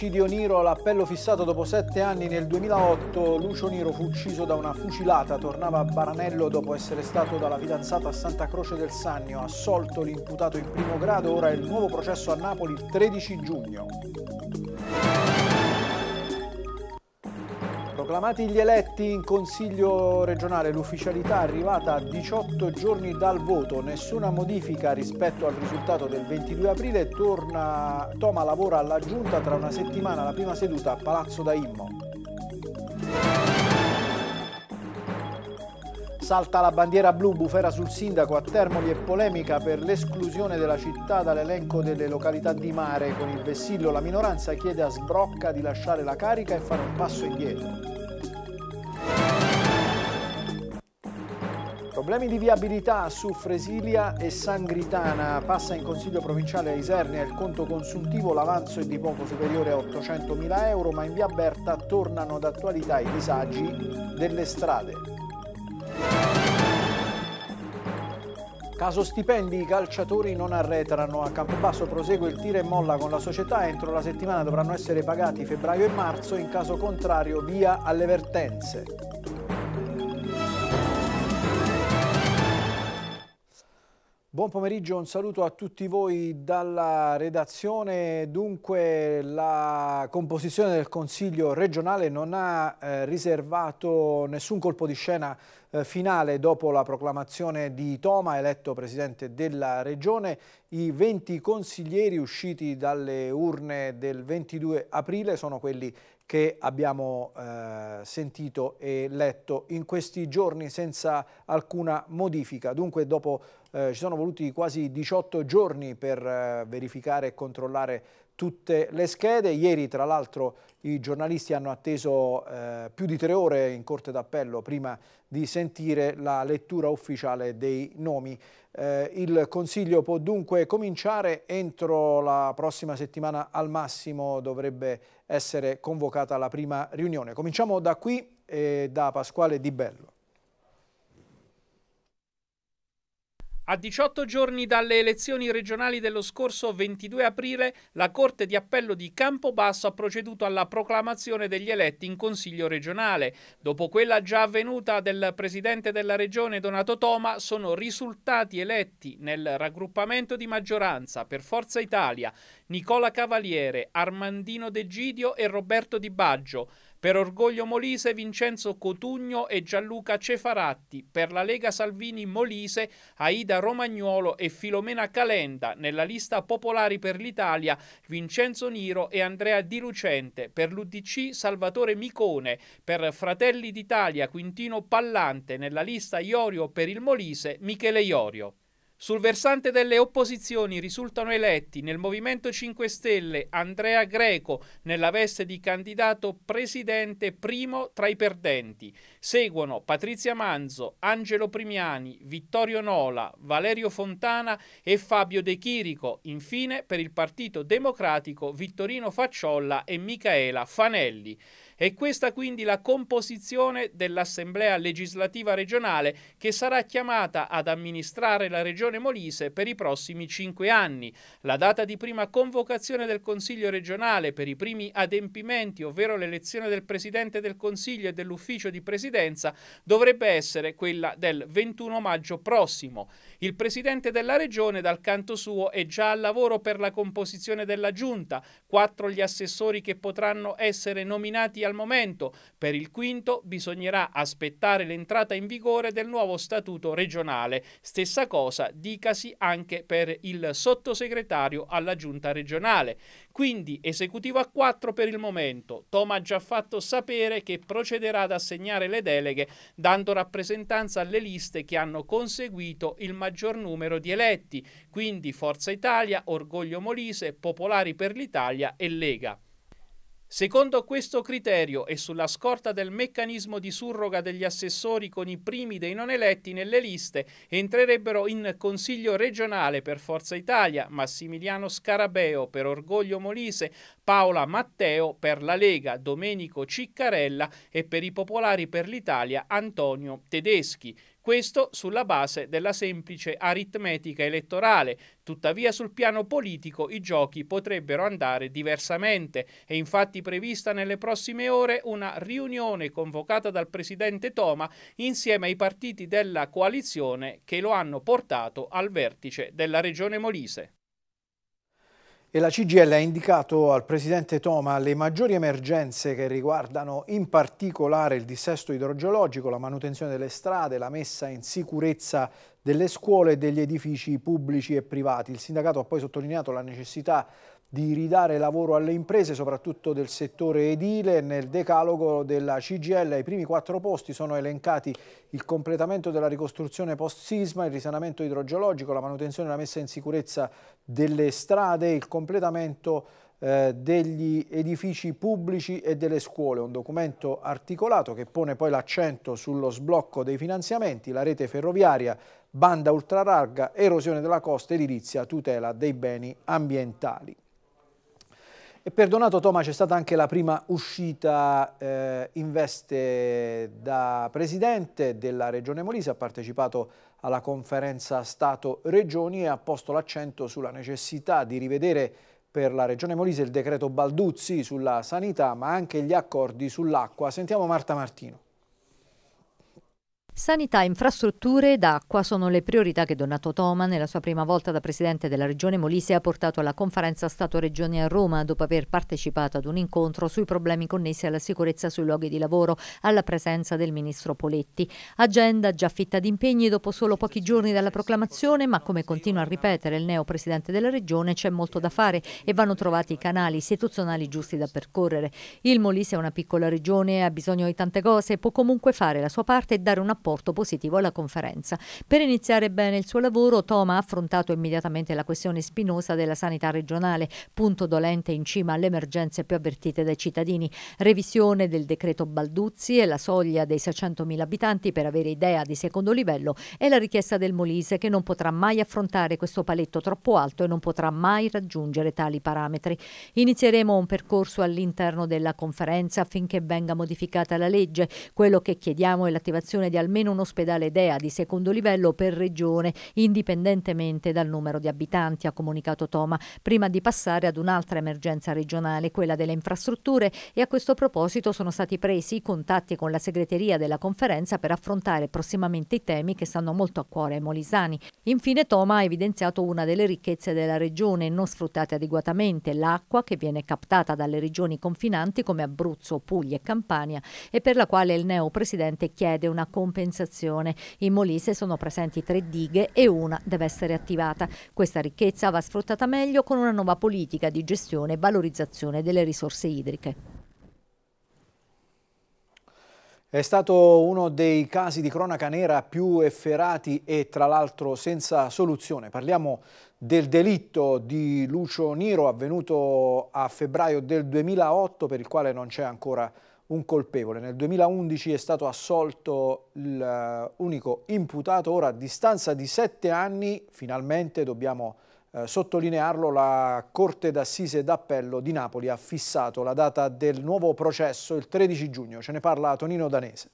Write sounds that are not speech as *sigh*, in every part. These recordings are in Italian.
omicidio Niro all'appello fissato dopo sette anni nel 2008, Lucio Niro fu ucciso da una fucilata, tornava a Baranello dopo essere stato dalla fidanzata a Santa Croce del Sannio, assolto l'imputato in primo grado, ora il nuovo processo a Napoli il 13 giugno. Proclamati gli eletti in Consiglio regionale, l'ufficialità è arrivata a 18 giorni dal voto, nessuna modifica rispetto al risultato del 22 aprile, torna, Toma lavora alla giunta tra una settimana la prima seduta a Palazzo da Immo. Salta la bandiera blu, bufera sul sindaco a Termoli e polemica per l'esclusione della città dall'elenco delle località di mare. Con il vessillo la minoranza chiede a Sbrocca di lasciare la carica e fare un passo indietro. Problemi di viabilità su Fresilia e Sangritana. Passa in Consiglio Provinciale Isernia il conto consuntivo, l'avanzo è di poco superiore a 800.000 euro, ma in via Berta tornano ad attualità i disagi delle strade. Caso stipendi, i calciatori non arretrano. A Campobasso prosegue il tiro e molla con la società. Entro la settimana dovranno essere pagati febbraio e marzo, in caso contrario via alle vertenze. Buon pomeriggio, un saluto a tutti voi dalla redazione. Dunque la composizione del Consiglio regionale non ha eh, riservato nessun colpo di scena eh, finale dopo la proclamazione di Toma, eletto presidente della regione. I 20 consiglieri usciti dalle urne del 22 aprile sono quelli che abbiamo eh, sentito e letto in questi giorni senza alcuna modifica. Dunque dopo eh, ci sono voluti quasi 18 giorni per eh, verificare e controllare tutte le schede. Ieri tra l'altro i giornalisti hanno atteso eh, più di tre ore in Corte d'Appello prima di sentire la lettura ufficiale dei nomi. Eh, il Consiglio può dunque cominciare entro la prossima settimana al massimo dovrebbe essere convocata la prima riunione. Cominciamo da qui e da Pasquale Di Bello. A 18 giorni dalle elezioni regionali dello scorso 22 aprile, la Corte di Appello di Campobasso ha proceduto alla proclamazione degli eletti in Consiglio regionale. Dopo quella già avvenuta del Presidente della Regione Donato Toma, sono risultati eletti nel raggruppamento di maggioranza per Forza Italia Nicola Cavaliere, Armandino De Gidio e Roberto Di Baggio. Per Orgoglio Molise Vincenzo Cotugno e Gianluca Cefaratti, per la Lega Salvini Molise Aida Romagnuolo e Filomena Calenda, nella lista Popolari per l'Italia Vincenzo Niro e Andrea Di Lucente, per l'UDC Salvatore Micone, per Fratelli d'Italia Quintino Pallante, nella lista Iorio per il Molise Michele Iorio. Sul versante delle opposizioni risultano eletti nel Movimento 5 Stelle Andrea Greco nella veste di candidato presidente primo tra i perdenti. Seguono Patrizia Manzo, Angelo Primiani, Vittorio Nola, Valerio Fontana e Fabio De Chirico. Infine per il Partito Democratico Vittorino Facciolla e Micaela Fanelli. È questa quindi la composizione dell'Assemblea legislativa regionale che sarà chiamata ad amministrare la Regione Molise per i prossimi cinque anni. La data di prima convocazione del Consiglio regionale per i primi adempimenti, ovvero l'elezione del Presidente del Consiglio e dell'Ufficio di Presidenza, dovrebbe essere quella del 21 maggio prossimo. Il Presidente della Regione, dal canto suo, è già al lavoro per la composizione della Giunta. Quattro gli assessori che potranno essere nominati a al momento. Per il quinto bisognerà aspettare l'entrata in vigore del nuovo statuto regionale. Stessa cosa dicasi anche per il sottosegretario alla giunta regionale. Quindi esecutivo a 4 per il momento. Toma ha già fatto sapere che procederà ad assegnare le deleghe dando rappresentanza alle liste che hanno conseguito il maggior numero di eletti, quindi Forza Italia, Orgoglio Molise, Popolari per l'Italia e Lega. Secondo questo criterio e sulla scorta del meccanismo di surroga degli assessori con i primi dei non eletti nelle liste, entrerebbero in Consiglio regionale per Forza Italia Massimiliano Scarabeo per Orgoglio Molise, Paola Matteo per la Lega, Domenico Ciccarella e per i Popolari per l'Italia Antonio Tedeschi. Questo sulla base della semplice aritmetica elettorale. Tuttavia sul piano politico i giochi potrebbero andare diversamente. È infatti prevista nelle prossime ore una riunione convocata dal presidente Toma insieme ai partiti della coalizione che lo hanno portato al vertice della regione Molise. E la CGL ha indicato al Presidente Toma le maggiori emergenze che riguardano in particolare il dissesto idrogeologico, la manutenzione delle strade, la messa in sicurezza delle scuole e degli edifici pubblici e privati. Il sindacato ha poi sottolineato la necessità di ridare lavoro alle imprese, soprattutto del settore edile. Nel decalogo della CGL ai primi quattro posti sono elencati il completamento della ricostruzione post-sisma, il risanamento idrogeologico, la manutenzione e la messa in sicurezza delle strade, il completamento eh, degli edifici pubblici e delle scuole, un documento articolato che pone poi l'accento sullo sblocco dei finanziamenti, la rete ferroviaria, banda ultralarga, erosione della costa edilizia, tutela dei beni ambientali. E per Toma c'è stata anche la prima uscita eh, in veste da presidente della Regione Molise, ha partecipato alla conferenza Stato-Regioni e ha posto l'accento sulla necessità di rivedere per la Regione Molise il decreto Balduzzi sulla sanità, ma anche gli accordi sull'acqua. Sentiamo Marta Martino. Sanità, infrastrutture ed acqua sono le priorità che Donato Toma, nella sua prima volta da presidente della regione Molise, ha portato alla conferenza Stato-Regione a Roma dopo aver partecipato ad un incontro sui problemi connessi alla sicurezza sui luoghi di lavoro, alla presenza del ministro Poletti. Agenda già fitta di impegni dopo solo pochi giorni dalla proclamazione, ma come continua a ripetere il neo presidente della regione, c'è molto da fare e vanno trovati i canali istituzionali giusti da percorrere. Il Molise è una piccola regione, ha bisogno di tante cose, può comunque fare la sua parte e dare un appoggio apporto positivo alla conferenza. Per iniziare bene il suo lavoro, Toma ha affrontato immediatamente la questione spinosa della sanità regionale, punto dolente in cima alle emergenze più avvertite dai cittadini. Revisione del decreto Balduzzi e la soglia dei 600.000 abitanti per avere idea di secondo livello e la richiesta del Molise che non potrà mai affrontare questo paletto troppo alto e non potrà mai raggiungere tali parametri. Inizieremo un percorso all'interno della conferenza affinché venga modificata la legge. Quello che chiediamo è l'attivazione di almeno almeno un ospedale DEA di secondo livello per regione, indipendentemente dal numero di abitanti, ha comunicato Toma, prima di passare ad un'altra emergenza regionale, quella delle infrastrutture, e a questo proposito sono stati presi i contatti con la segreteria della conferenza per affrontare prossimamente i temi che stanno molto a cuore ai molisani. Infine Toma ha evidenziato una delle ricchezze della regione non sfruttate adeguatamente, l'acqua che viene captata dalle regioni confinanti come Abruzzo, Puglia e Campania e per la quale il neo presidente chiede una compensazione compensazione. In Molise sono presenti tre dighe e una deve essere attivata. Questa ricchezza va sfruttata meglio con una nuova politica di gestione e valorizzazione delle risorse idriche. È stato uno dei casi di cronaca nera più efferati e tra l'altro senza soluzione. Parliamo del delitto di Lucio Niro avvenuto a febbraio del 2008 per il quale non c'è ancora soluzione un colpevole. Nel 2011 è stato assolto l'unico eh, imputato, ora a distanza di sette anni, finalmente dobbiamo eh, sottolinearlo, la Corte d'Assise d'Appello di Napoli ha fissato la data del nuovo processo il 13 giugno. Ce ne parla Tonino Danese.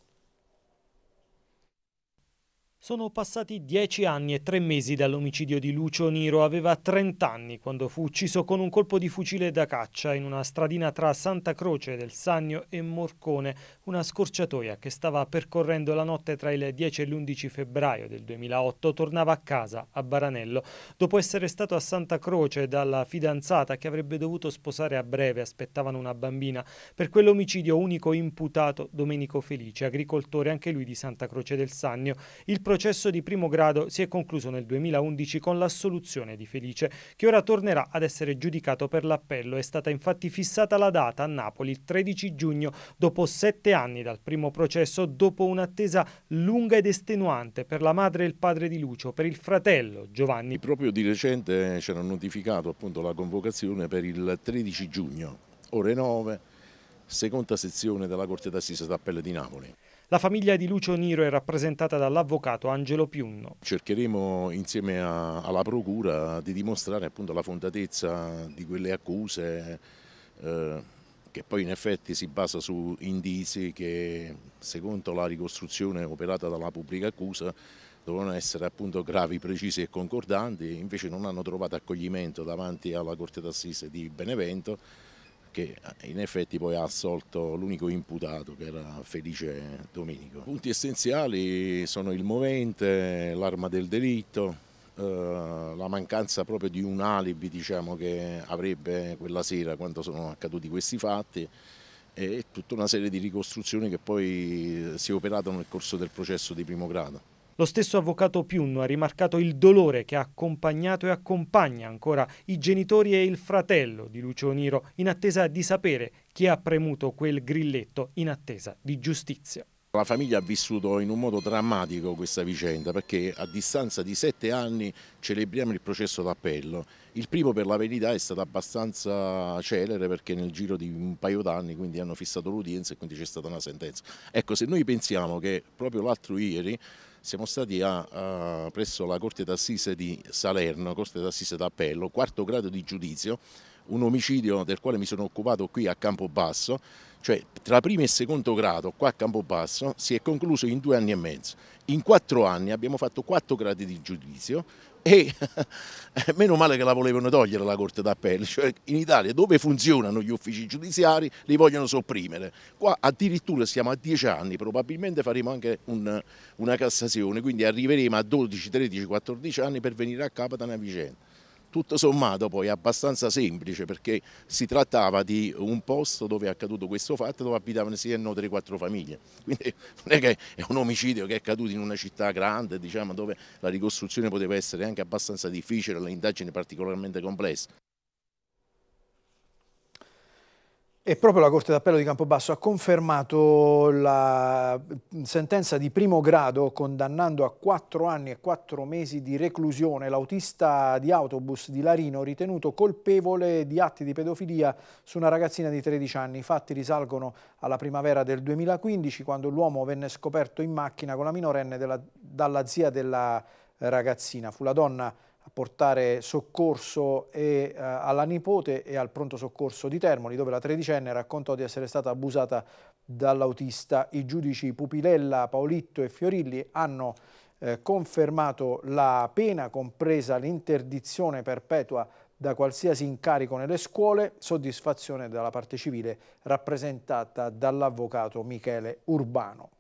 Sono passati dieci anni e tre mesi dall'omicidio di Lucio Niro. Aveva 30 anni quando fu ucciso con un colpo di fucile da caccia in una stradina tra Santa Croce del Sannio e Morcone, una scorciatoia che stava percorrendo la notte tra il 10 e l'11 febbraio del 2008. Tornava a casa, a Baranello, dopo essere stato a Santa Croce dalla fidanzata che avrebbe dovuto sposare a breve. Aspettavano una bambina. Per quell'omicidio unico imputato Domenico Felice, agricoltore anche lui di Santa Croce del Sannio. Il processo di primo grado si è concluso nel 2011 con l'assoluzione di Felice, che ora tornerà ad essere giudicato per l'appello. È stata infatti fissata la data a Napoli il 13 giugno, dopo sette anni dal primo processo, dopo un'attesa lunga ed estenuante per la madre e il padre di Lucio, per il fratello Giovanni. Proprio di recente ci hanno notificato appunto la convocazione per il 13 giugno, ore 9, seconda sezione della Corte d'Assise d'Appello di Napoli. La famiglia di Lucio Niro è rappresentata dall'avvocato Angelo Piunno. Cercheremo insieme a, alla procura di dimostrare appunto la fondatezza di quelle accuse eh, che poi in effetti si basa su indizi che secondo la ricostruzione operata dalla pubblica accusa dovevano essere appunto gravi, precisi e concordanti, invece non hanno trovato accoglimento davanti alla Corte d'Assise di Benevento che eh, in effetti poi ha assolto l'unico imputato che era Felice Domenico. I Punti essenziali sono il movente, l'arma del delitto, eh, la mancanza proprio di un alibi diciamo, che avrebbe quella sera quando sono accaduti questi fatti e tutta una serie di ricostruzioni che poi si è operata nel corso del processo di primo grado. Lo stesso avvocato Piunno ha rimarcato il dolore che ha accompagnato e accompagna ancora i genitori e il fratello di Lucio Niro in attesa di sapere chi ha premuto quel grilletto in attesa di giustizia. La famiglia ha vissuto in un modo drammatico questa vicenda perché a distanza di sette anni celebriamo il processo d'appello. Il primo per la verità è stato abbastanza celere perché nel giro di un paio d'anni quindi hanno fissato l'udienza e quindi c'è stata una sentenza. Ecco se noi pensiamo che proprio l'altro ieri siamo stati a, a, presso la Corte d'Assise di Salerno, Corte d'Assise d'Appello, quarto grado di giudizio, un omicidio del quale mi sono occupato qui a Campobasso, cioè tra primo e secondo grado qua a Campobasso si è concluso in due anni e mezzo. In quattro anni abbiamo fatto quattro gradi di giudizio e *laughs* meno male che la volevano togliere la Corte d'Appello, cioè in Italia dove funzionano gli uffici giudiziari li vogliono sopprimere, qua addirittura siamo a 10 anni, probabilmente faremo anche un, una Cassazione, quindi arriveremo a 12, 13, 14 anni per venire a capo da una vicenda tutto sommato poi abbastanza semplice perché si trattava di un posto dove è accaduto questo fatto dove abitavano si no 3-4 famiglie, quindi *laughs* non è che è un omicidio che è accaduto in una città grande diciamo, dove la ricostruzione poteva essere anche abbastanza difficile, le indagini particolarmente complesse. E proprio la Corte d'Appello di Campobasso ha confermato la sentenza di primo grado condannando a quattro anni e quattro mesi di reclusione l'autista di autobus di Larino ritenuto colpevole di atti di pedofilia su una ragazzina di 13 anni. I fatti risalgono alla primavera del 2015 quando l'uomo venne scoperto in macchina con la minorenne della, dalla zia della ragazzina. Fu la donna a portare soccorso e, eh, alla nipote e al pronto soccorso di Termoli, dove la tredicenne raccontò di essere stata abusata dall'autista. I giudici Pupilella, Paolitto e Fiorilli hanno eh, confermato la pena, compresa l'interdizione perpetua da qualsiasi incarico nelle scuole, soddisfazione dalla parte civile rappresentata dall'avvocato Michele Urbano.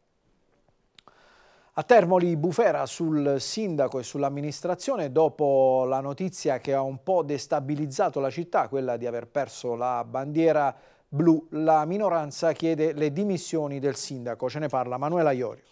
A Termoli bufera sul sindaco e sull'amministrazione dopo la notizia che ha un po' destabilizzato la città, quella di aver perso la bandiera blu, la minoranza chiede le dimissioni del sindaco. Ce ne parla Manuela Iorio.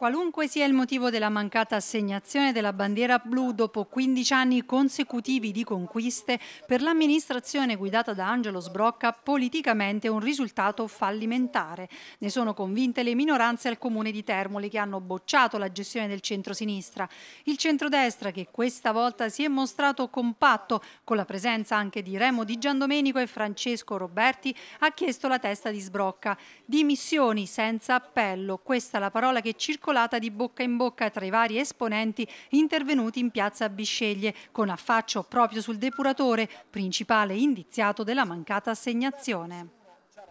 Qualunque sia il motivo della mancata assegnazione della bandiera blu dopo 15 anni consecutivi di conquiste, per l'amministrazione guidata da Angelo Sbrocca politicamente un risultato fallimentare. Ne sono convinte le minoranze al comune di Termoli che hanno bocciato la gestione del centro-sinistra. Il centrodestra che questa volta si è mostrato compatto con la presenza anche di Remo Di Giandomenico e Francesco Roberti ha chiesto la testa di Sbrocca. Dimissioni senza appello, questa è la parola che circola circolata di bocca in bocca tra i vari esponenti intervenuti in piazza Bisceglie, con affaccio proprio sul depuratore, principale indiziato della mancata assegnazione.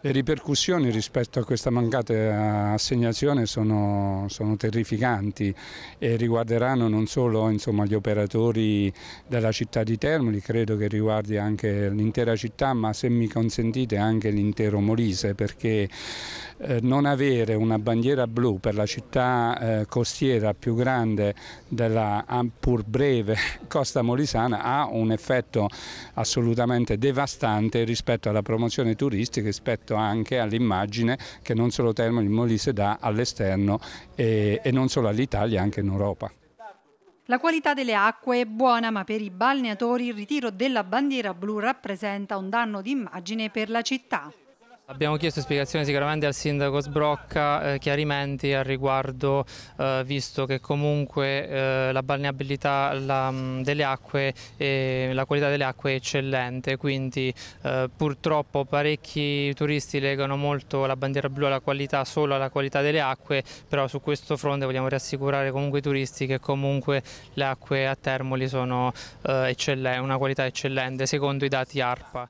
Le ripercussioni rispetto a questa mancata eh, assegnazione sono, sono terrificanti e riguarderanno non solo insomma, gli operatori della città di Termoli, credo che riguardi anche l'intera città, ma se mi consentite anche l'intero Molise, perché eh, non avere una bandiera blu per la città eh, costiera più grande della pur breve *laughs* costa molisana ha un effetto assolutamente devastante rispetto alla promozione turistica, rispetto rispetto anche all'immagine che non solo Termoli Molise dà all'esterno e, e non solo all'Italia, anche in Europa. La qualità delle acque è buona, ma per i balneatori il ritiro della bandiera blu rappresenta un danno d'immagine per la città. Abbiamo chiesto spiegazioni sicuramente al sindaco Sbrocca, eh, chiarimenti al riguardo, eh, visto che comunque eh, la balneabilità la, mm, delle acque e eh, la qualità delle acque è eccellente, quindi eh, purtroppo parecchi turisti legano molto la bandiera blu alla qualità, solo alla qualità delle acque, però su questo fronte vogliamo rassicurare comunque i turisti che comunque le acque a Termoli sono eh, una qualità eccellente, secondo i dati ARPA.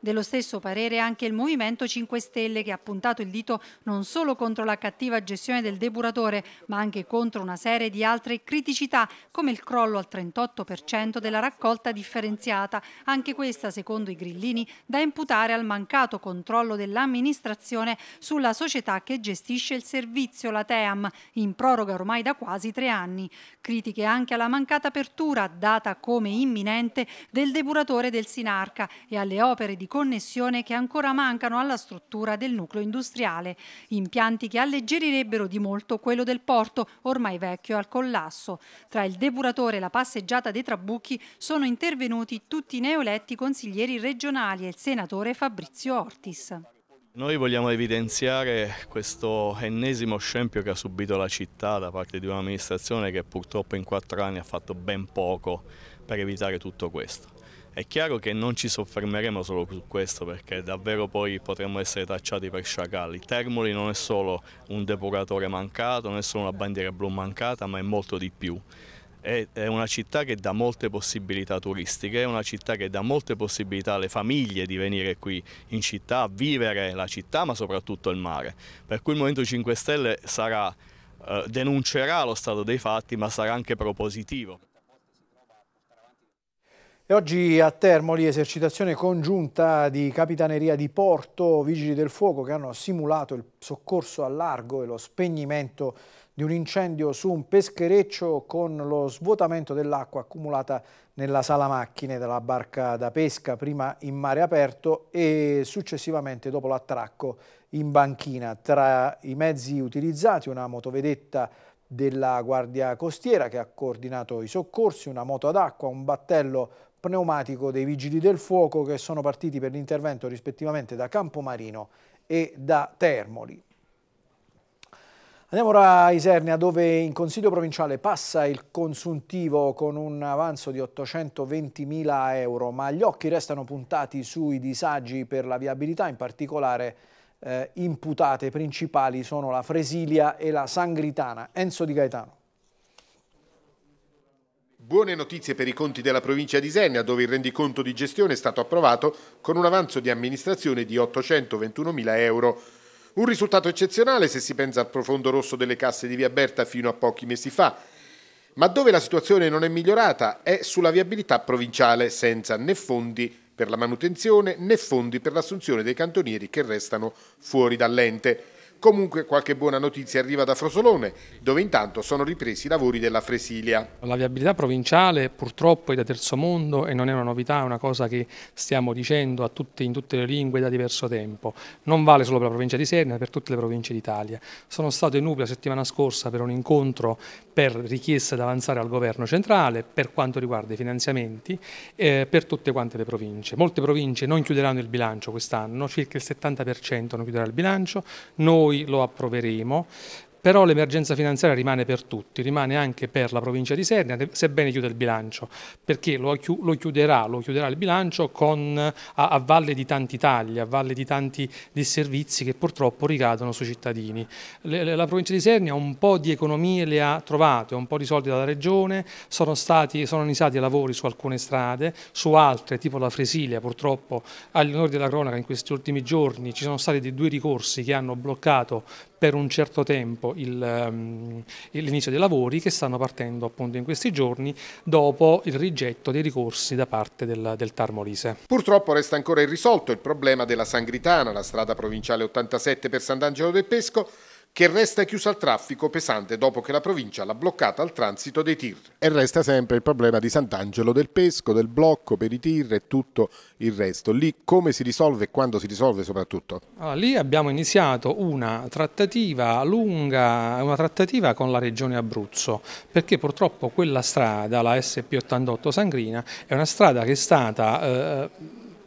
Dello stesso parere anche il Movimento 5 Stelle che ha puntato il dito non solo contro la cattiva gestione del depuratore ma anche contro una serie di altre criticità come il crollo al 38% della raccolta differenziata, anche questa secondo i grillini da imputare al mancato controllo dell'amministrazione sulla società che gestisce il servizio, la TEAM, in proroga ormai da quasi tre anni. Critiche anche alla mancata apertura, data come imminente, del depuratore del Sinarca e alle opere di connessione che ancora mancano alla struttura del nucleo industriale, impianti che alleggerirebbero di molto quello del porto, ormai vecchio al collasso. Tra il depuratore e la passeggiata dei Trabucchi sono intervenuti tutti i neoletti consiglieri regionali e il senatore Fabrizio Ortis. Noi vogliamo evidenziare questo ennesimo scempio che ha subito la città da parte di un'amministrazione che purtroppo in quattro anni ha fatto ben poco per evitare tutto questo. È chiaro che non ci soffermeremo solo su questo perché davvero poi potremmo essere tacciati per sciacalli. Termoli non è solo un depuratore mancato, non è solo una bandiera blu mancata, ma è molto di più è, una città che dà molte possibilità turistiche, è una città che dà molte possibilità alle famiglie di venire qui in città, a vivere la città ma soprattutto il mare. Per cui il Movimento 5 Stelle sarà, eh, denuncerà lo stato dei fatti ma sarà anche propositivo. E oggi a Termoli esercitazione congiunta di Capitaneria di Porto, Vigili del Fuoco che hanno simulato il soccorso a largo e lo spegnimento di un incendio su un peschereccio con lo svuotamento dell'acqua accumulata nella sala macchine della barca da pesca, prima in mare aperto e successivamente dopo l'attracco in banchina. Tra i mezzi utilizzati una motovedetta della Guardia Costiera che ha coordinato i soccorsi, una moto ad acqua, un battello pneumatico dei Vigili del Fuoco che sono partiti per l'intervento rispettivamente da Campomarino e da Termoli. Andiamo ora a Isernia dove in Consiglio Provinciale passa il consuntivo con un avanzo di 820.000 euro ma gli occhi restano puntati sui disagi per la viabilità in particolare eh, imputate principali sono la Fresilia e la Sangritana. Enzo Di Gaetano. Buone notizie per i conti della provincia di Senna, dove il rendiconto di gestione è stato approvato con un avanzo di amministrazione di 821.000 euro. Un risultato eccezionale se si pensa al profondo rosso delle casse di Via Berta fino a pochi mesi fa. Ma dove la situazione non è migliorata è sulla viabilità provinciale, senza né fondi per la manutenzione né fondi per l'assunzione dei cantonieri che restano fuori dall'ente. Comunque qualche buona notizia arriva da Frosolone, dove intanto sono ripresi i lavori della Fresilia. La viabilità provinciale purtroppo è da terzo mondo e non è una novità, è una cosa che stiamo dicendo tutti, in tutte le lingue da diverso tempo. Non vale solo per la provincia di Serna, ma per tutte le province d'Italia. Sono stato in Nubia settimana scorsa per un incontro per richieste da avanzare al governo centrale per quanto riguarda i finanziamenti eh, per tutte quante le province. Molte province non chiuderanno il bilancio quest'anno, circa il 70% non chiuderà il bilancio, noi lo approveremo però l'emergenza finanziaria rimane per tutti, rimane anche per la provincia di Sernia, sebbene chiuda il bilancio, perché lo, chiuderà, lo chiuderà il bilancio con, a, a, valle di tanti tagli, a valle di tanti disservizi che purtroppo ricadono sui cittadini. Le, la provincia di Sernia un po' di economie le ha trovate, un po' di soldi dalla regione, sono, stati, sono iniziati lavori su alcune strade, su altre, tipo la Fresilia, purtroppo all'onore della cronaca in questi ultimi giorni ci sono stati due ricorsi che hanno bloccato per un certo tempo il, ehm, l'inizio dei lavori che stanno partendo appunto in questi giorni dopo il rigetto dei ricorsi da parte del, del Tarmolise. Purtroppo resta ancora irrisolto il problema della Sangritana, la strada provinciale 87 per Sant'Angelo del Pesco, che resta chiusa al traffico pesante dopo che la provincia l'ha bloccata al transito dei tir. E resta sempre il problema di Sant'Angelo del Pesco, del blocco per i tir e tutto il resto. Lì come si risolve e quando si risolve soprattutto? Allora, lì abbiamo iniziato una trattativa lunga, una trattativa con la regione Abruzzo, perché purtroppo quella strada, la SP88 Sangrina, è una strada che è stata... Eh,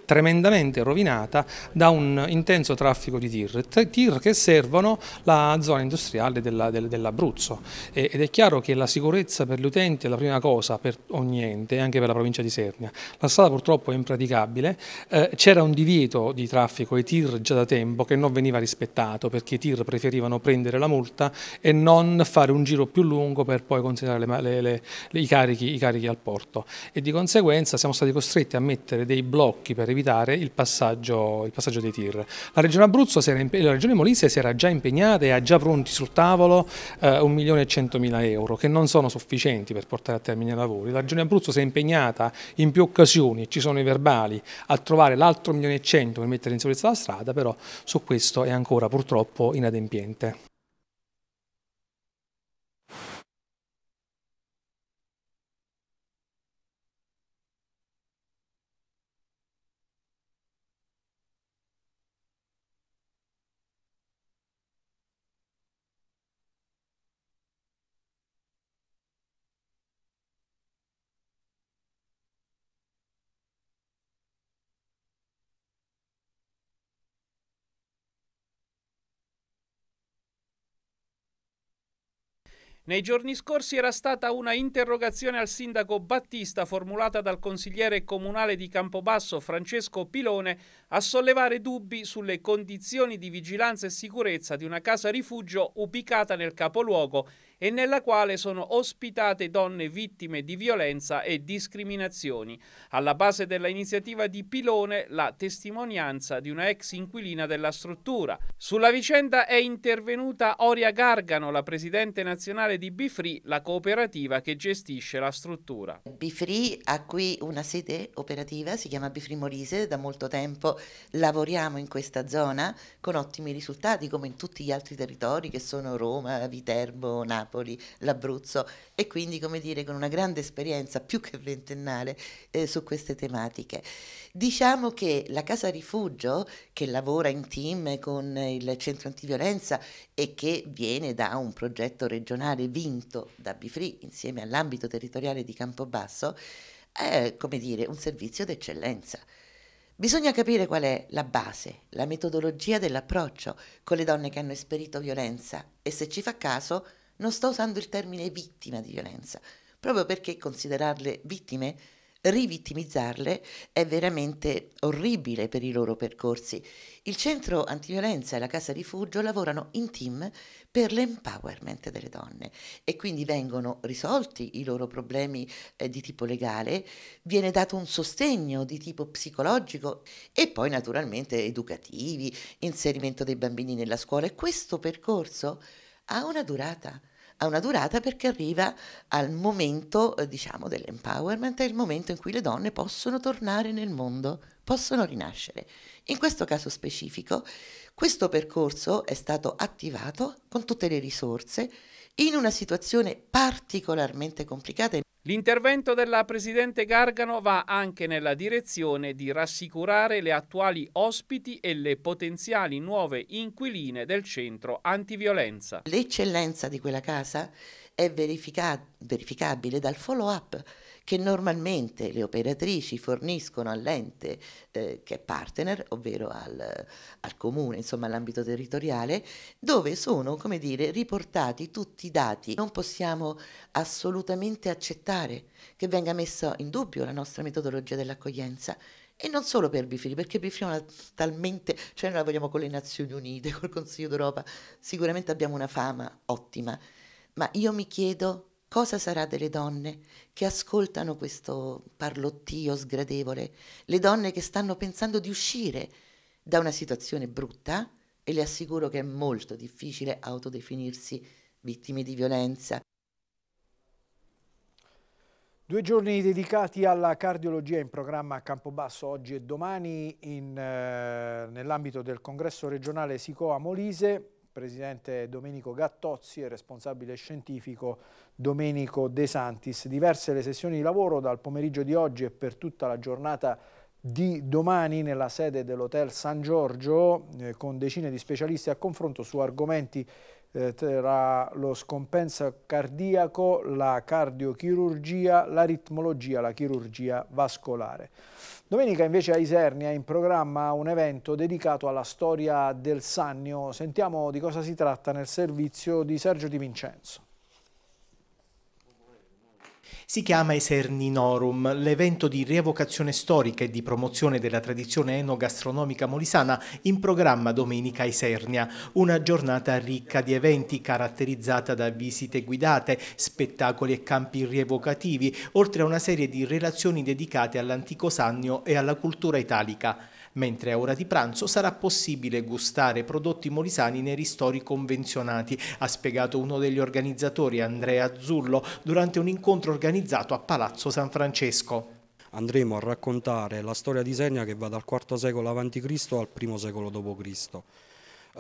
tremendamente rovinata da un intenso traffico di tir, tir che servono la zona industriale dell'Abruzzo ed è chiaro che la sicurezza per gli utenti è la prima cosa per ogni ente, anche per la provincia di Sernia. La strada purtroppo è impraticabile, eh, c'era un divieto di traffico e tir già da tempo che non veniva rispettato perché i tir preferivano prendere la multa e non fare un giro più lungo per poi considerare le, le, le, i, carichi, i carichi al porto e di conseguenza siamo stati costretti a mettere dei blocchi per evitare evitare il passaggio, il passaggio dei tir. La regione Abruzzo, la regione Molise si era già impegnata e ha già pronti sul tavolo eh, 1.100.000 euro che non sono sufficienti per portare a termine i lavori. La regione Abruzzo si è impegnata in più occasioni, ci sono i verbali, a trovare l'altro 1.100.000 per mettere in sicurezza la strada, però su questo è ancora purtroppo inadempiente. Nei giorni scorsi era stata una interrogazione al sindaco Battista formulata dal consigliere comunale di Campobasso Francesco Pilone a sollevare dubbi sulle condizioni di vigilanza e sicurezza di una casa rifugio ubicata nel capoluogo e nella quale sono ospitate donne vittime di violenza e discriminazioni. Alla base dell'iniziativa di Pilone la testimonianza di una ex inquilina della struttura. Sulla vicenda è intervenuta Oria Gargano, la presidente nazionale di Bifree, la cooperativa che gestisce la struttura. Bifree ha qui una sede operativa, si chiama Bifree Morise, da molto tempo lavoriamo in questa zona con ottimi risultati come in tutti gli altri territori che sono Roma, Viterbo, Napoli. Napoli, l'Abruzzo e quindi come dire con una grande esperienza più che ventennale eh, su queste tematiche. Diciamo che la Casa Rifugio che lavora in team con il Centro Antiviolenza e che viene da un progetto regionale vinto da Bifri insieme all'ambito territoriale di Campobasso è come dire un servizio d'eccellenza. Bisogna capire qual è la base, la metodologia dell'approccio con le donne che hanno esperito violenza e se ci fa caso non sto usando il termine vittima di violenza, proprio perché considerarle vittime, rivittimizzarle è veramente orribile per i loro percorsi. Il centro antiviolenza e la casa rifugio lavorano in team per l'empowerment delle donne e quindi vengono risolti i loro problemi eh, di tipo legale, viene dato un sostegno di tipo psicologico e poi naturalmente educativi, inserimento dei bambini nella scuola e questo percorso ha una durata ha una durata perché arriva al momento, eh, diciamo, dell'empowerment, è il momento in cui le donne possono tornare nel mondo, possono rinascere. In questo caso specifico, questo percorso è stato attivato con tutte le risorse in una situazione particolarmente complicata L'intervento della Presidente Gargano va anche nella direzione di rassicurare le attuali ospiti e le potenziali nuove inquiline del centro antiviolenza. L'eccellenza di quella casa è verificabile dal follow-up che normalmente le operatrici forniscono all'ente eh, che è partner, ovvero al, al comune, insomma all'ambito territoriale, dove sono, come dire, riportati tutti i dati. Non possiamo assolutamente accettare che venga messa in dubbio la nostra metodologia dell'accoglienza. E non solo per Bifili, perché Bifili è una, talmente, cioè noi lavoriamo con le Nazioni Unite, *laughs* col Consiglio d'Europa, sicuramente abbiamo una fama ottima, ma io mi chiedo Cosa sarà delle donne che ascoltano questo parlottio sgradevole? Le donne che stanno pensando di uscire da una situazione brutta e le assicuro che è molto difficile autodefinirsi vittime di violenza. Due giorni dedicati alla cardiologia in programma a Campobasso oggi e domani eh, nell'ambito del congresso regionale Sicoa Molise presidente Domenico Gattozzi e responsabile scientifico Domenico De Santis. Diverse le sessioni di lavoro dal pomeriggio di oggi e per tutta la giornata di domani nella sede dell'Hotel San Giorgio eh, con decine di specialisti a confronto su argomenti eh, tra lo scompenso cardiaco, la cardiochirurgia, l'aritmologia, la chirurgia vascolare. Domenica invece a Isernia è in programma un evento dedicato alla storia del Sannio. Sentiamo di cosa si tratta nel servizio di Sergio Di Vincenzo. Si chiama Eserninorum, l'evento di rievocazione storica e di promozione della tradizione enogastronomica molisana in programma Domenica Isernia, una giornata ricca di eventi caratterizzata da visite guidate, spettacoli e campi rievocativi, oltre a una serie di relazioni dedicate all'antico sannio e alla cultura italica. Mentre a ora di pranzo sarà possibile gustare prodotti molisani nei ristori convenzionati, ha spiegato uno degli organizzatori Andrea Azzullo durante un incontro organizzato a Palazzo San Francesco andremo a raccontare la storia di Segna che va dal IV secolo a.C. al I secolo d.C. Uh,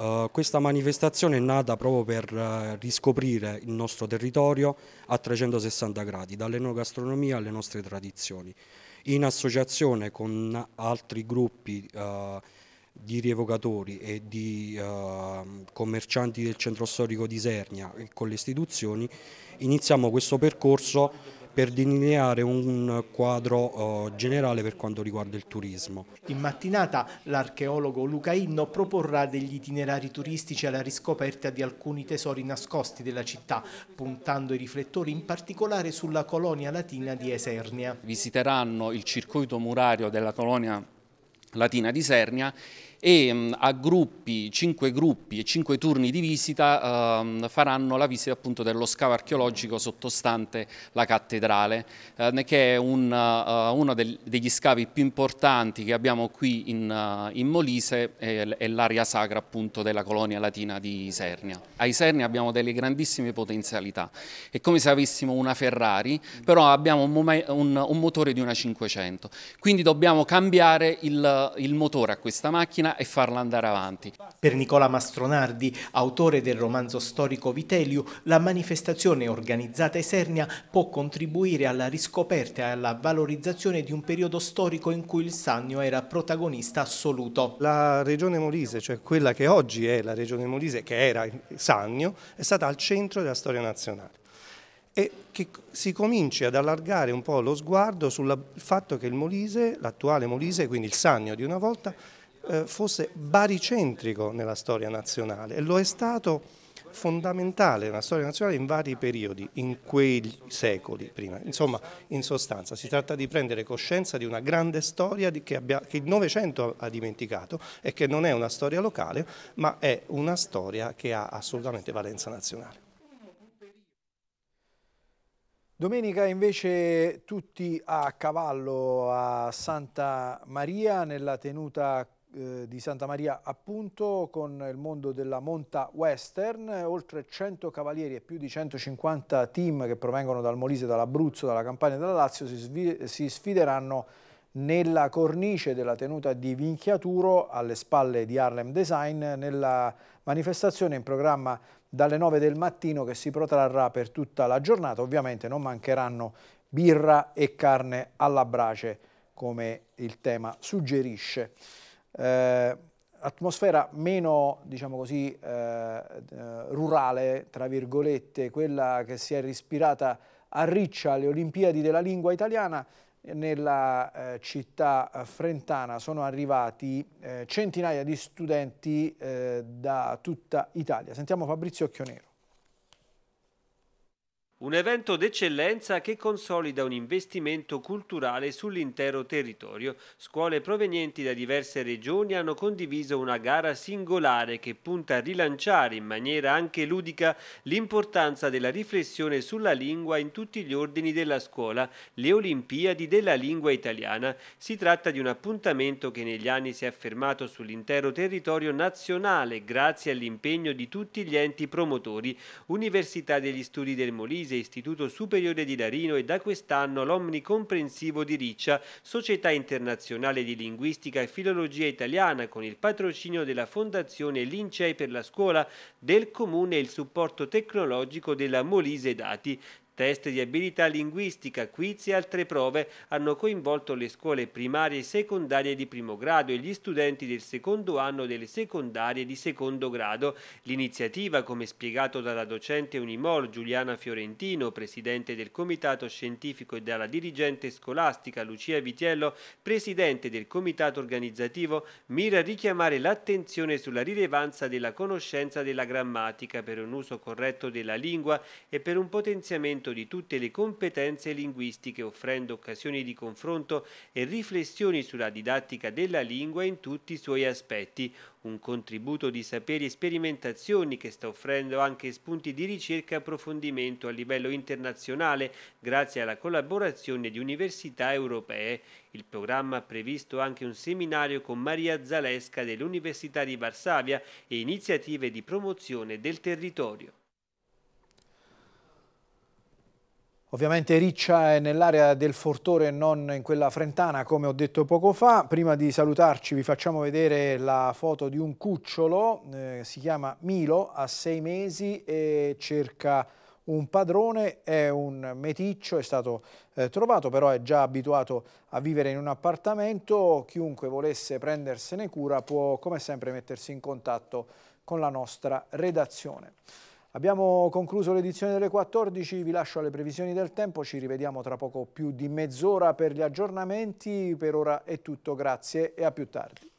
eh, questa manifestazione è nata proprio per uh, riscoprire il nostro territorio a 360 gradi, dall'enogastronomia alle nostre tradizioni in associazione con altri gruppi eh, di rievocatori e di eh, commercianti del centro storico di Sernia e con le istituzioni iniziamo questo percorso per delineare un quadro eh, generale per quanto riguarda il turismo. In mattinata l'archeologo Luca Inno proporrà degli itinerari turistici alla riscoperta di alcuni tesori nascosti della città, puntando i riflettori in particolare sulla colonia latina di Esernia. Visiteranno il circuito murario della colonia latina di Esernia e a gruppi, cinque gruppi e cinque turni di visita ehm, faranno la visita appunto dello scavo archeologico sottostante la cattedrale, ehm, che è un, uh, uno del, degli scavi più importanti che abbiamo qui in, uh, in Molise e, e l'area sacra appunto della colonia latina di Isernia. A Isernia abbiamo delle grandissime potenzialità, è come se avessimo una Ferrari, però abbiamo un, un, un motore di una 500, quindi dobbiamo cambiare il, il motore a questa macchina italiana e farla andare avanti. Per Nicola Mastronardi, autore del romanzo storico Viteliu, la manifestazione organizzata a Esernia può contribuire alla riscoperta e alla valorizzazione di un periodo storico in cui il Sannio era protagonista assoluto. La regione Molise, cioè quella che oggi è la regione Molise, che era Sannio, è stata al centro della storia nazionale e che si cominci ad allargare un po' lo sguardo sul fatto che il Molise, l'attuale Molise, quindi il Sannio di una volta, eh, fosse baricentrico nella storia nazionale e lo è stato fondamentale nella storia nazionale in vari periodi, in quei secoli prima. Insomma, in sostanza, si tratta di prendere coscienza di una grande storia che, abbia, che il Novecento ha dimenticato e che non è una storia locale, ma è una storia che ha assolutamente valenza nazionale. Domenica invece tutti a cavallo a Santa Maria nella tenuta eh, di Santa Maria appunto con il mondo della monta western, oltre 100 cavalieri e più di 150 team che provengono dal Molise, dall'Abruzzo, dalla Campania e dalla Lazio si, si sfideranno nella cornice della tenuta di Vinchiaturo alle spalle di Harlem Design nella manifestazione in programma dalle 9 del mattino che si protrarrà per tutta la giornata. Ovviamente non mancheranno birra e carne alla brace come il tema suggerisce eh, atmosfera meno, diciamo così, eh, eh, rurale, tra virgolette, quella che si è rispirata a Riccia alle Olimpiadi della lingua italiana, nella eh, città frentana sono arrivati eh, centinaia di studenti eh, da tutta Italia. Sentiamo Fabrizio Occhionero un evento d'eccellenza che consolida un investimento culturale sull'intero territorio. Scuole provenienti da diverse regioni hanno condiviso una gara singolare che punta a rilanciare in maniera anche ludica l'importanza della riflessione sulla lingua in tutti gli ordini della scuola, le Olimpiadi della lingua italiana. Si tratta di un appuntamento che negli anni si è affermato sull'intero territorio nazionale grazie all'impegno di tutti gli enti promotori, Università degli Studi del Molise, Varese Istituto Superiore di Larino e da quest'anno l'Omnicomprensivo di Riccia, Società Internazionale di Linguistica e Filologia Italiana con il patrocinio della Fondazione Lincei per la Scuola del Comune e il supporto tecnologico della Molise Dati, Test di abilità linguistica, quiz e altre prove hanno coinvolto le scuole primarie e secondarie di primo grado e gli studenti del secondo anno delle secondarie di secondo grado. L'iniziativa, come spiegato dalla docente Unimol Giuliana Fiorentino, presidente del Comitato Scientifico e dalla dirigente scolastica Lucia Vitiello, presidente del Comitato Organizzativo, mira a richiamare l'attenzione sulla rilevanza della conoscenza della grammatica per un uso corretto della lingua e per un potenziamento arricchimento di tutte le competenze linguistiche, offrendo occasioni di confronto e riflessioni sulla didattica della lingua in tutti i suoi aspetti, un contributo di saperi e sperimentazioni che sta offrendo anche spunti di ricerca e approfondimento a livello internazionale grazie alla collaborazione di università europee. Il programma ha previsto anche un seminario con Maria Zalesca dell'Università di Varsavia e iniziative di promozione del territorio. Ovviamente Riccia è nell'area del Fortore e non in quella frentana, come ho detto poco fa. Prima di salutarci vi facciamo vedere la foto di un cucciolo, eh, si chiama Milo, ha sei mesi e cerca un padrone, è un meticcio, è stato eh, trovato, però è già abituato a vivere in un appartamento. Chiunque volesse prendersene cura può, come sempre, mettersi in contatto con la nostra redazione. Abbiamo concluso l'edizione delle 14, vi lascio alle previsioni del tempo, ci rivediamo tra poco più di mezz'ora per gli aggiornamenti, per ora è tutto, grazie e a più tardi.